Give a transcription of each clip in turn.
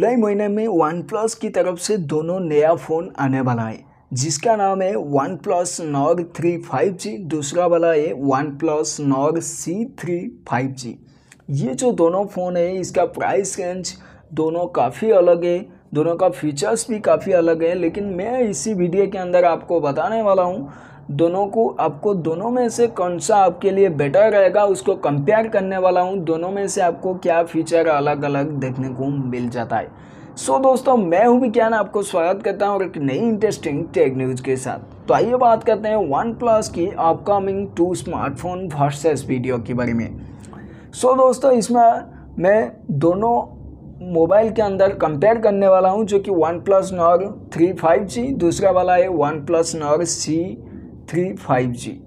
जुलाई महीने में one OnePlus की तरफ से दोनों नया फ़ोन आने वाला है जिसका नाम है वन प्लस नॉग थ्री फाइव जी दूसरा वाला है वन प्लस नॉग सी थ्री फाइव जी ये जो दोनों फ़ोन है इसका प्राइस रेंज दोनों काफ़ी अलग है दोनों का फीचर्स भी काफ़ी अलग है लेकिन मैं इसी वीडियो के अंदर आपको बताने वाला हूँ दोनों को आपको दोनों में से कौन सा आपके लिए बेटर रहेगा उसको कंपेयर करने वाला हूँ दोनों में से आपको क्या फीचर अलग अलग देखने को मिल जाता है सो so, दोस्तों मैं हूँ क्या ना आपको स्वागत करता हूँ और एक नई इंटरेस्टिंग टेक न्यूज़ के साथ तो आइए बात करते हैं वन प्लस की upcoming two smartphone versus video के बारे में सो so, दोस्तों इसमें मैं दोनों मोबाइल के अंदर कंपेयर करने वाला हूँ जो कि OnePlus Nord three five G दूसरा वाला है OnePlus Nord C three five G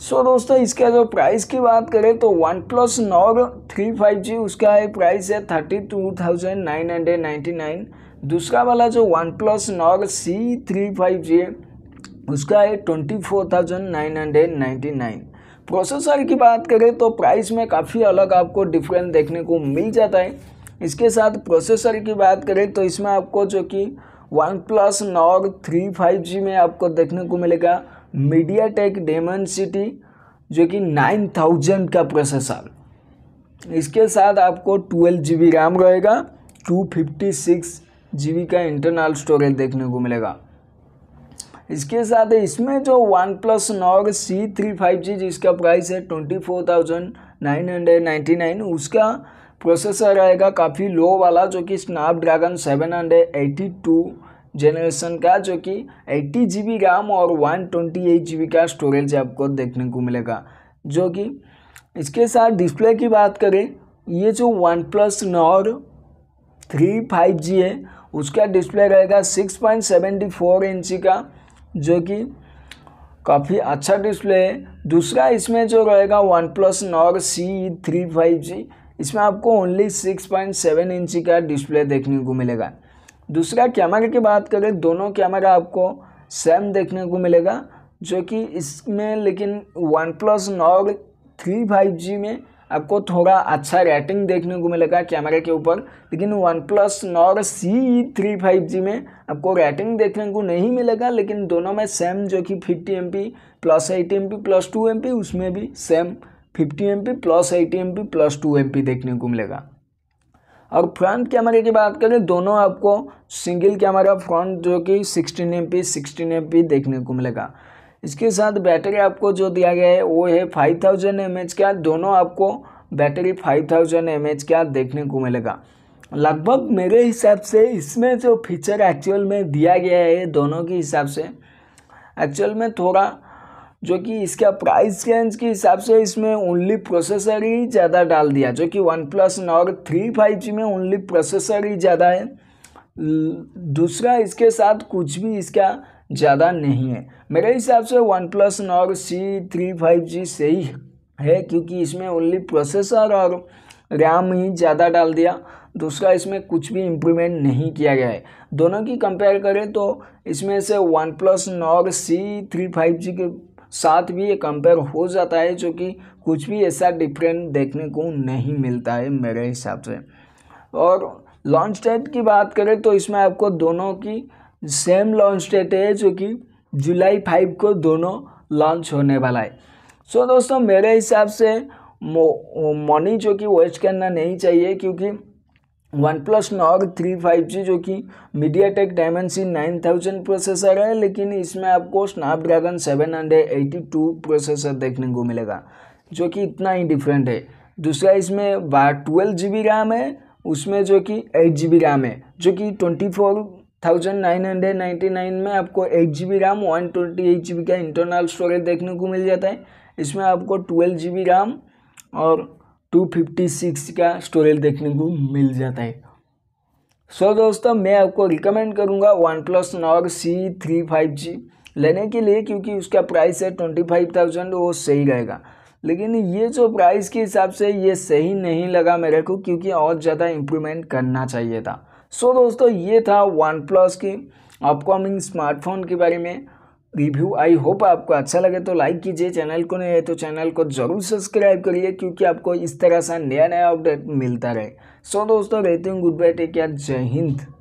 so दोस्तों इसका जो प्राइस की बात करें तो OnePlus Nord three five G उसका है प्राइस है thirty two thousand nine hundred ninety nine दूसरा वाला जो OnePlus Nord C three five G है उसका है twenty four thousand nine hundred ninety nine processor की बात करें तो प्राइस में काफ़ी अलग आपको डिफरेंस देखने को मिल जाता है इसके साथ प्रोसेसर की बात करें तो इसमें आपको जो कि OnePlus Nord three five G में आपको देखने को मिलेगा मीडिया टेक डेमन सिटी जो कि नाइन थाउजेंड का प्रोसेसर इसके साथ आपको ट्वेल्व जी बी रैम रहेगा two fifty six G B का इंटरनल स्टोरेज देखने को मिलेगा इसके साथ इसमें जो OnePlus Nord C three five G जिसका प्राइस है twenty four thousand nine hundred ninety nine उसका प्रोसेसर रहेगा काफ़ी लो वाला जो कि Snapdragon seven hundred eighty two generation का जो कि एट्टी जी रैम और जी बी का स्टोरेज आपको देखने को मिलेगा जो कि इसके साथ डिस्प्ले की बात करें ये जो OnePlus Nord three five G है उसका डिस्प्ले रहेगा सिक्स पॉइंट सेवेंटी फोर इंची का जो कि काफ़ी अच्छा डिस्प्ले है दूसरा इसमें जो रहेगा OnePlus Nord C three five G इसमें आपको ओनली सिक्स पॉइंट सेवन इंची का डिस्प्ले देखने को मिलेगा दूसरा कैमरे की बात करें दोनों कैमरा आपको सेम देखने को मिलेगा जो कि इसमें लेकिन OnePlus Nord three five G में आपको थोड़ा अच्छा रेटिंग देखने को मिलेगा कैमरे के ऊपर लेकिन OnePlus Nord C three five G में आपको रेटिंग देखने को नहीं मिलेगा लेकिन दोनों में सेम जो कि fifty M P plus eighty M P plus two M P उसमें भी same fifty M P plus eighty M P plus two M P देखने को मिलेगा और फ्रंट कैमरे की बात करें दोनों आपको सिंगल कैमरा फ्रंट जो कि sixteen M P sixteen M P देखने को मिलेगा इसके साथ बैटरी आपको जो दिया गया है वो है फाइव थाउजेंड एम एच का दोनों आपको battery five thousand M H का देखने को मिलेगा लगभग मेरे हिसाब से इसमें जो फीचर एक्चुअल में दिया गया है दोनों के हिसाब से एक्चुअल में थोड़ा जो कि इसका प्राइस रेंज के हिसाब से इसमें ओनली प्रोसेसर ही ज़्यादा डाल दिया जो कि OnePlus Nord three five G में ओनली प्रोसेसर ही ज़्यादा है दूसरा इसके साथ कुछ भी इसका ज़्यादा नहीं है मेरे हिसाब से OnePlus Nord C three five G सही है क्योंकि इसमें ओनली प्रोसेसर और रैम ही ज़्यादा डाल दिया दूसरा इसमें कुछ भी इम्प्रूवमेंट नहीं किया गया है दोनों की कंपेयर करें तो इसमें से OnePlus Nord C three five G के साथ भी ये कंपेयर हो जाता है जो कि कुछ भी ऐसा डिफरेंट देखने को नहीं मिलता है मेरे हिसाब से और लॉन्च डेट की बात करें तो इसमें आपको दोनों की सेम लॉन्च डेट है जो कि जुलाई फाइव को दोनों लॉन्च होने वाला है सो दोस्तों मेरे हिसाब से मनी जो कि वेस्ट करना नहीं चाहिए क्योंकि OnePlus Nord three five G जो कि MediaTek Dimensity nine thousand processor है लेकिन इसमें आपको Snapdragon seven hundred eighty two processor देखने को मिलेगा जो कि इतना ही डिफरेंट है दूसरा इसमें बा ट्वेल्व जी बी रैम है उसमें जो कि एट जी बी रैम है जो कि twenty four thousand nine hundred ninety nine में आपको eight G B RAM one twenty eight G B का इंटरनल स्टोरेज देखने को मिल जाता है इसमें आपको ट्वेल्व जी बी रैम और टू फिफ्टी सिक्स का स्टोरेज देखने को मिल जाता है सो so, दोस्तों मैं आपको रिकमेंड करूँगा OnePlus Nord C three five G लेने के लिए क्योंकि उसका प्राइस है ट्वेंटी फाइव थाउजेंड वो सही रहेगा लेकिन ये जो प्राइस के हिसाब से ये सही नहीं लगा मेरे को क्योंकि और ज़्यादा इम्प्रूवमेंट करना चाहिए था सो so, दोस्तों ये था वन प्लस की अपकमिंग स्मार्टफोन के बारे में रिव्यू आई होप आपको अच्छा लगे तो लाइक कीजिए चैनल को नहीं है तो चैनल को ज़रूर सब्सक्राइब करिए क्योंकि आपको इस तरह सा नया नया अपडेट मिलता रहे सो दोस्तों रहती हूँ गुड बाय टेक केयर जय हिंद